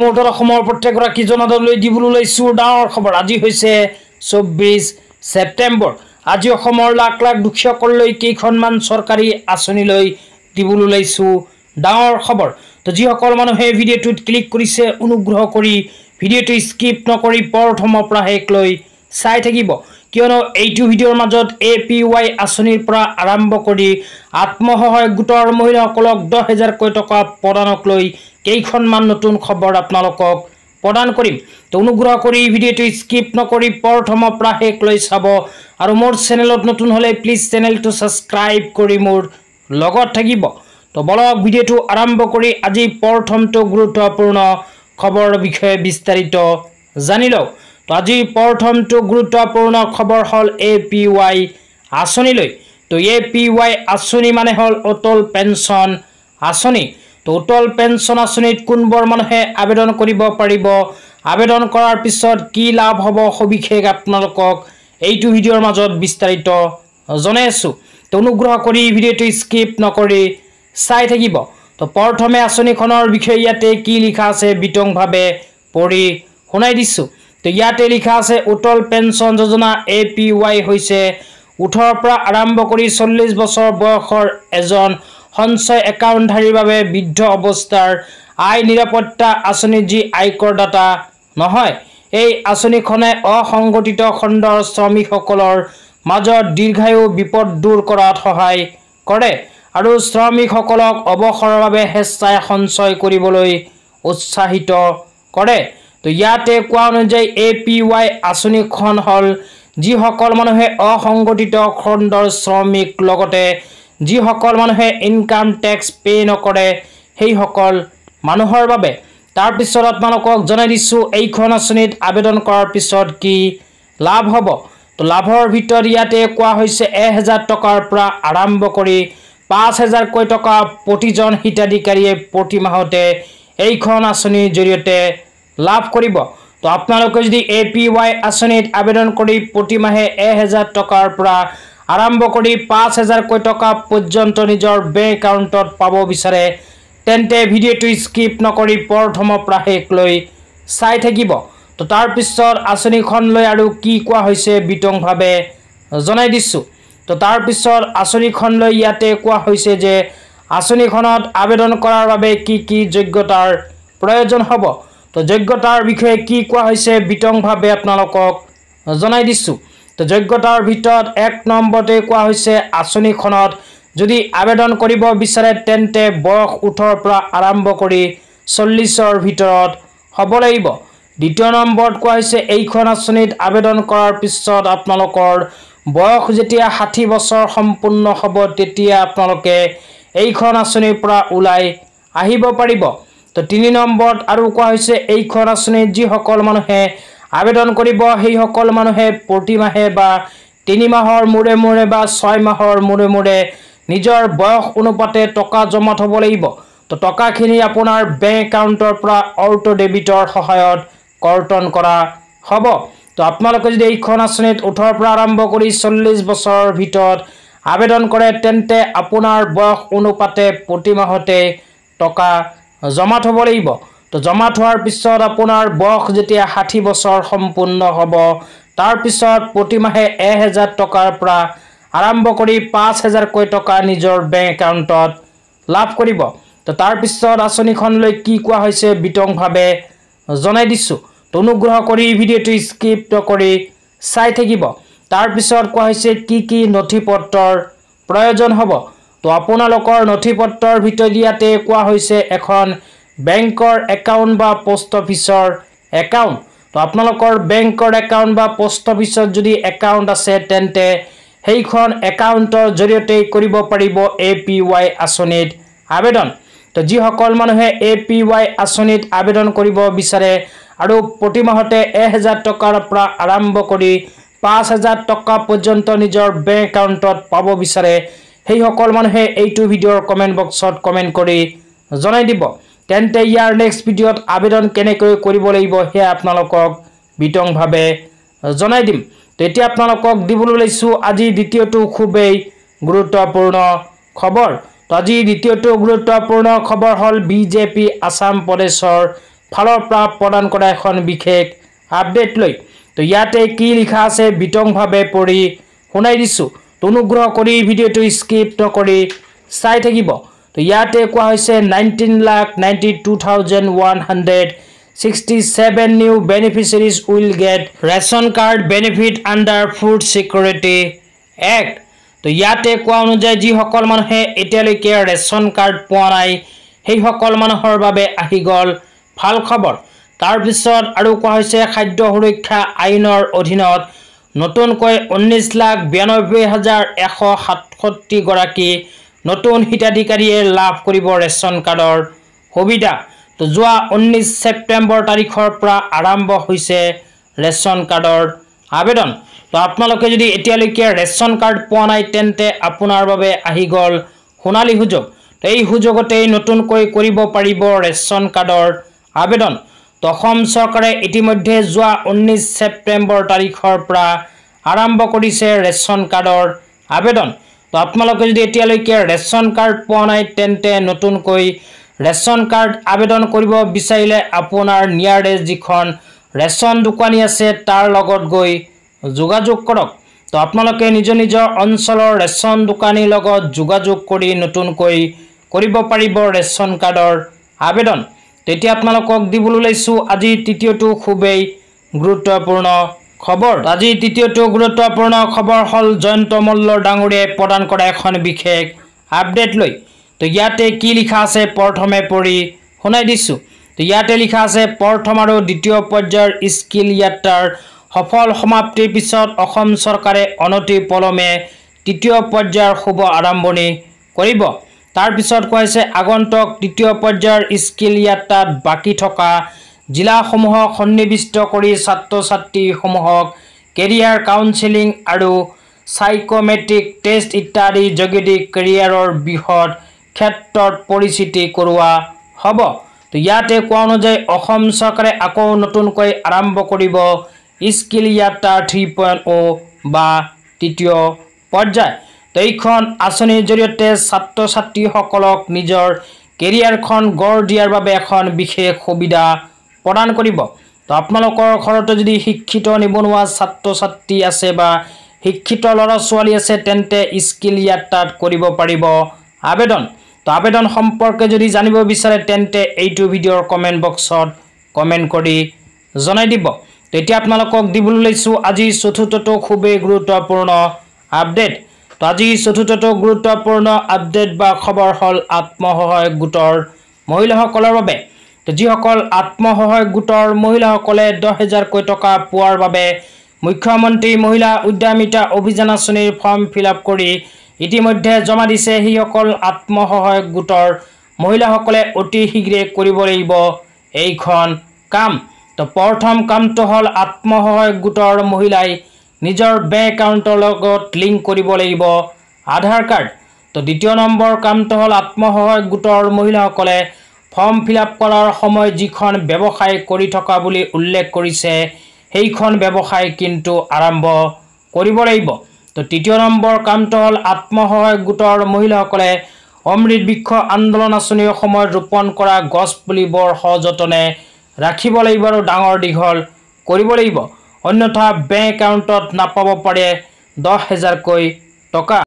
মোৰ অসমৰ প্ৰত্যেকগৰাকী জনতালৈ দিবলৈ লৈছোঁ ডাঙৰ খবৰ আজি হৈছে চৌব্বিছ ছেপ্টেম্বৰ আজি অসমৰ লাখ লাখ দুখীয়সকললৈ কেইখনমান চৰকাৰী আঁচনিলৈ দিবলৈ লৈছোঁ ডাঙৰ খবৰ তো যিসকল মানুহে ভিডিঅ'টোত ক্লিক কৰিছে অনুগ্ৰহ কৰি ভিডিঅ'টো স্কিপ নকৰি প্ৰথমৰ পৰা শেষ লৈ চাই থাকিব কিয়নো এইটো ভিডিঅ'ৰ মাজত এ পি ৱাই আঁচনিৰ পৰা আৰম্ভ কৰি আত্মসহায়ক গোটৰ মহিলাসকলক দহ হেজাৰকৈ টকা প্ৰদানক লৈ কেইখনমান নতুন খবৰ আপোনালোকক প্ৰদান কৰিম তো অনুগ্ৰহ কৰি ভিডিঅ'টো স্কিপ নকৰি প্ৰথমৰ পৰা শেষ লৈ চাব আৰু মোৰ চেনেলত নতুন হ'লে প্লিজ চেনেলটো ছাবস্ক্ৰাইব কৰি মোৰ লগত থাকিব তো বলক ভিডিঅ'টো আৰম্ভ কৰি আজি প্ৰথমটো গুৰুত্বপূৰ্ণ খবৰৰ বিষয়ে বিস্তাৰিত জানি লওক তো আজি প্ৰথমটো গুৰুত্বপূৰ্ণ খবৰ হ'ল এ পি ৱাই আঁচনিলৈ তো এ পি ৱাই আঁচনি মানে হ'ল অটল পেঞ্চন আঁচনি টোটেল পেঞ্চন আঁচনিত কোনবোৰ মানুহে আবেদন কৰিব পাৰিব আবেদন কৰাৰ পিছত কি লাভ হ'ব সবিশেষ আপোনালোকক এইটো ভিডিঅ'ৰ মাজত বিস্তাৰিত জনাইছোঁ তো অনুগ্ৰহ কৰি ভিডিঅ'টো স্কিপ নকৰি চাই থাকিব তো প্ৰথমে আঁচনিখনৰ বিষয়ে ইয়াতে কি লিখা আছে বিতংভাৱে পঢ়ি শুনাই দিছোঁ তো ইয়াতে লিখা আছে অটল পেঞ্চন যোজনা এ পি ৱাই হৈছে ওঠৰৰ পৰা আৰম্ভ কৰি চল্লিছ বছৰ বয়সৰ এজন সঞ্চয় একাউণ্টধাৰীৰ বাবে বৃদ্ধ অৱস্থাৰ আয় নিৰাপত্তা আঁচনি যি আয়কৰদাতা নহয় এই আঁচনিখনে অসংগঠিত খণ্ডৰ শ্ৰমিকসকলৰ মাজত দীৰ্ঘায়ু বিপদ দূৰ কৰাত সহায় কৰে আৰু শ্ৰমিকসকলক অৱসৰৰ বাবে স্বেচ্ছাই সঞ্চয় কৰিবলৈ উৎসাহিত কৰে তো ইয়াতে কোৱা অনুযায়ী এ পি ৱাই আঁচনিখন হ'ল যিসকল মানুহে অসংগঠিত খণ্ডৰ শ্ৰমিক লগতে যিসকল মানুহে ইনকাম টেক্স পে' নকৰে সেইসকল মানুহৰ বাবে তাৰপিছত আপোনালোকক জনাই দিছোঁ এইখন আঁচনিত আবেদন কৰাৰ পিছত কি লাভ হ'ব তো লাভৰ ভিতৰত ইয়াতে কোৱা হৈছে এহেজাৰ টকাৰ পৰা আৰম্ভ কৰি পাঁচ হেজাৰকৈ টকা প্ৰতিজন হিতাধিকাৰীয়ে প্ৰতি মাহতে এইখন আঁচনিৰ জৰিয়তে লাভ কৰিব তো আপোনালোকে যদি এ পি ৱাই আঁচনিত আবেদন কৰি প্ৰতিমাহে এহেজাৰ টকাৰ পৰা আৰম্ভ কৰি পাঁচ হেজাৰকৈ টকা পৰ্যন্ত নিজৰ বেংক একাউণ্টত পাব বিচাৰে তেন্তে ভিডিঅ'টো স্কিপ নকৰি প্ৰথমৰপৰা শেষলৈ চাই থাকিব তো তাৰপিছত আঁচনিখনলৈ আৰু কি কোৱা হৈছে বিতংভাৱে জনাই দিছোঁ তো তাৰপিছত আঁচনিখনলৈ ইয়াতে কোৱা হৈছে যে আঁচনিখনত আবেদন কৰাৰ বাবে কি কি যোগ্যতাৰ প্ৰয়োজন হ'ব তো যোগ্যতাৰ বিষয়ে কি কোৱা হৈছে বিতংভাৱে আপোনালোকক জনাই দিছোঁ তো যোগ্যতাৰ ভিতৰত এক নম্বৰতে কোৱা হৈছে আঁচনিখনত যদি আবেদন কৰিব বিচাৰে তেন্তে বয়স ওঠৰ পৰা আৰম্ভ কৰি চল্লিছৰ ভিতৰত হ'ব লাগিব দ্বিতীয় নম্বৰত কোৱা হৈছে এইখন আঁচনিত আবেদন কৰাৰ পিছত আপোনালোকৰ বয়স যেতিয়া ষাঠি বছৰ সম্পূৰ্ণ হ'ব তেতিয়া আপোনালোকে এইখন আঁচনিৰ পৰা ওলাই আহিব পাৰিব তো তিনি নম্বৰত আৰু কোৱা হৈছে এইখন আঁচনিত যিসকল মানুহে আবেদন কৰিব সেইসকল মানুহে প্ৰতিমাহে বা তিনি মাহৰ মূৰে মূৰে বা ছয় মাহৰ মূৰে মূৰে নিজৰ বয়স অনুপাতে টকা জমা থ'ব লাগিব তো টকাখিনি আপোনাৰ বেংক একাউণ্টৰ পৰা অৰ্টো ডেবিটৰ সহায়ত কৰ্তন কৰা হ'ব তো আপোনালোকে যদি এইখন আঁচনিত ওঠৰৰ পৰা আৰম্ভ কৰি চল্লিছ বছৰৰ ভিতৰত আবেদন কৰে তেন্তে আপোনাৰ বয়স অনুপাতে প্ৰতি মাহতে টকা জমা থ'ব লাগিব তো জমা থোৱাৰ পিছত আপোনাৰ বয়স যেতিয়া ষাঠি বছৰ সম্পূৰ্ণ হ'ব তাৰপিছত প্ৰতিমাহে এহেজাৰ টকাৰ পৰা আৰম্ভ কৰি পাঁচ হেজাৰকৈ টকা নিজৰ বেংক একাউণ্টত লাভ কৰিব তো তাৰপিছত আঁচনিখনলৈ কি কোৱা হৈছে বিতংভাৱে জনাই দিছোঁ তো অনুগ্ৰহ কৰি ভিডিঅ'টো স্কিপ কৰি চাই থাকিব তাৰপিছত কোৱা হৈছে কি কি নথি পত্ৰৰ প্ৰয়োজন হ'ব তো আপোনালোকৰ নথি পত্ৰৰ ভিতৰত ইয়াতে কোৱা হৈছে এখন বেংকৰ একাউণ্ট বা পোষ্ট অফিচৰ একাউণ্ট তো আপোনালোকৰ বেংকৰ একাউণ্ট বা পোষ্ট অফিচত যদি একাউণ্ট আছে তেন্তে সেইখন একাউণ্টৰ জৰিয়তেই কৰিব পাৰিব এ পি ৱাই আঁচনিত আবেদন তো যিসকল মানুহে এ পি ৱাই আঁচনিত আবেদন কৰিব বিচাৰে আৰু প্ৰতি মাহতে এহেজাৰ টকাৰ পৰা আৰম্ভ কৰি পাঁচ হাজাৰ টকা পৰ্যন্ত নিজৰ বেংক একাউণ্টত পাব বিচাৰে সেইসকল মানুহে এইটো ভিডিঅ'ৰ কমেণ্ট বক্সত কমেণ্ট কৰি জনাই দিব তেন্তে ইয়াৰ নেক্সট ভিডিঅ'ত আবেদন কেনেকৈ কৰিব লাগিব সেয়া আপোনালোকক বিতংভাৱে জনাই দিম তো এতিয়া আপোনালোকক দিবলৈ লৈছোঁ আজি দ্বিতীয়টো খুবেই গুৰুত্বপূৰ্ণ খবৰ তো আজি দ্বিতীয়টো গুৰুত্বপূৰ্ণ খবৰ হ'ল বি জে পি আছাম প্ৰদেশৰ ফালৰ পৰা প্ৰদান কৰা এখন বিশেষ আপডেট লৈ তো ইয়াতে কি লিখা আছে বিতংভাৱে পঢ়ি শুনাই দিছোঁ অনুগ্ৰহ কৰি ভিডিঅ'টো স্কিপ নকৰি চাই থাকিব তো ইয়াতে কোৱা হৈছে nineteen lakh ninety two thousand one hundred sixty seven new beneficiaries will get ration card benefit under food security act তো ইয়াতে কোৱা অনুযায়ী যিসকল মানুহে এতিয়ালৈকে ৰেচন কাৰ্ড পোৱা নাই সেইসকল মানুহৰ বাবে আহি গ'ল ভাল খবৰ তাৰপিছত আৰু কোৱা হৈছে খাদ্য সুৰক্ষা আইনৰ অধীনত নতুনকৈ ঊনৈছ লাখ বিৰানব্বৈ হাজাৰ এশ সাতষষ্ঠিগৰাকী নতুন হিতাধিকাৰীয়ে লাভ কৰিব ৰেচন কাৰ্ডৰ সুবিধা তো যোৱা ঊনৈছ ছেপ্টেম্বৰ তাৰিখৰ পৰা আৰম্ভ হৈছে ৰেচন কাৰ্ডৰ আবেদন তো আপোনালোকে যদি এতিয়ালৈকে ৰেচন কাৰ্ড পোৱা নাই তেন্তে আপোনাৰ বাবে আহি গ'ল সোণালী সুযোগ তো এই সুযোগতেই নতুনকৈ কৰিব পাৰিব ৰেচন কাৰ্ডৰ আবেদন তো অসম চৰকাৰে ইতিমধ্যে যোৱা ঊনৈছ ছেপ্টেম্বৰ তাৰিখৰ পৰা আৰম্ভ কৰিছে ৰেচন কাৰ্ডৰ আবেদন তো আপোনালোকে যদি এতিয়ালৈকে ৰেচন কাৰ্ড পোৱা নাই তেন্তে নতুনকৈ ৰেচন কাৰ্ড আবেদন কৰিব বিচাৰিলে আপোনাৰ নিয়াৰেষ্ট যিখন ৰেচন দোকানী আছে তাৰ লগত গৈ যোগাযোগ কৰক তো আপোনালোকে নিজৰ নিজৰ অঞ্চলৰ ৰেচন দোকানীৰ লগত যোগাযোগ কৰি নতুনকৈ কৰিব পাৰিব ৰেচন কাৰ্ডৰ আবেদন তেতিয়া আপোনালোকক দিবলৈ লৈছোঁ আজি তৃতীয়টো খুবেই গুৰুত্বপূৰ্ণ খবৰ আজি তৃতীয়টো গুৰুত্বপূৰ্ণ খবৰ হ'ল জয়ন্ত মল্লৰ ডাঙৰীয়াই প্ৰদান কৰা এখন বিশেষ আপডেট লৈ তো ইয়াতে কি লিখা আছে প্ৰথমে পঢ়ি শুনাই দিছোঁ তো ইয়াতে লিখা আছে প্ৰথম আৰু দ্বিতীয় পৰ্যায়ৰ স্কিল ইয়াত্ৰাৰ সফল সমাপ্তিৰ পিছত অসম চৰকাৰে অনতি পলমে তৃতীয় পৰ্যায়ৰ শুভ আৰম্ভণি কৰিব তাৰপিছত কোৱা হৈছে আগন্তক তৃতীয় পৰ্যায়ৰ স্কিল ইয়াত্ৰাত বাকী থকা জিলাসমূহক সন্নিৱিষ্ট কৰি ছাত্ৰ ছাত্ৰীসমূহক কেৰিয়াৰ কাউন্সিলিং আৰু চাইকমেট্ৰিক টেষ্ট ইত্যাদি যোগেদি কেৰিয়াৰৰ বৃহৎ ক্ষেত্ৰত পৰিচিতি কৰোৱা হ'ব তো ইয়াতে কোৱা অনুযায়ী অসম চৰকাৰে আকৌ নতুনকৈ আৰম্ভ কৰিব skill Yatra three point O' বা তৃতীয় পৰ্যায় তো এইখন আঁচনিৰ জৰিয়তে ছাত্ৰ ছাত্ৰীসকলক নিজৰ কেৰিয়াৰখন গঢ় দিয়াৰ বাবে এখন বিশেষ সুবিধা প্ৰদান কৰিব তো আপোনালোকৰ ঘৰতো যদি শিক্ষিত নিবনুৱা ছাত্ৰ ছাত্ৰী আছে বা শিক্ষিত ল'ৰা ছোৱালী আছে তেন্তে স্কিল ইয়াত কৰিব পাৰিব আবেদন তো আবেদন সম্পৰ্কে যদি জানিব বিচাৰে তেন্তে এইটো ভিডিঅ'ৰ কমেণ্ট বক্সত কমেণ্ট কৰি জনাই দিব তো এতিয়া আপোনালোকক দিবলৈ লৈছোঁ আজি চতুৰ্থটো খুবেই গুৰুত্বপূৰ্ণ আপডেট তো আজি চতুৰ্থটো গুৰুত্বপূৰ্ণ আপডেট বা খবৰ হ'ল আত্মসহায়ক গোটৰ মহিলাসকলৰ বাবে যিসকল আত্মসহায়ক গোটৰ মহিলাসকলে দহ হেজাৰকৈ টকা পোৱাৰ বাবে মুখ্যমন্ত্ৰী মহিলা উদ্যমিতা অভিযান আঁচনিৰ ফৰ্ম ফিল আপ কৰি ইতিমধ্যে জমা দিছে সেইসকল আত্মসহায়ক গোটৰ মহিলাসকলে অতি শীঘ্ৰে কৰিব লাগিব এইখন কাম তো প্ৰথম কামটো হ'ল আত্মসহায়ক গোটৰ মহিলাই নিজৰ বেংক একাউণ্টৰ লগত লিংক কৰিব লাগিব আধাৰ কাৰ্ড তো দ্বিতীয় নম্বৰ কামটো হ'ল আত্মসহায়ক গোটৰ মহিলাসকলে ফৰ্ম ফিল আপ কৰাৰ সময় যিখন ব্যৱসায় কৰি থকা বুলি উল্লেখ কৰিছে সেইখন ব্যৱসায় কিন্তু আৰম্ভ কৰিব লাগিব তো তৃতীয় নম্বৰ কামটো হ'ল আত্মসহায়ক গোটৰ মহিলাসকলে অমৃত বৃক্ষ আন্দোলন আঁচনিৰ সময়ত ৰোপণ কৰা গছ পুলি বৰ সযতনে ৰাখিব লাগিব আৰু ডাঙৰ দীঘল কৰিব লাগিব অন্যথা বেংক একাউণ্টত নাপাব পাৰে দহ হেজাৰকৈ টকা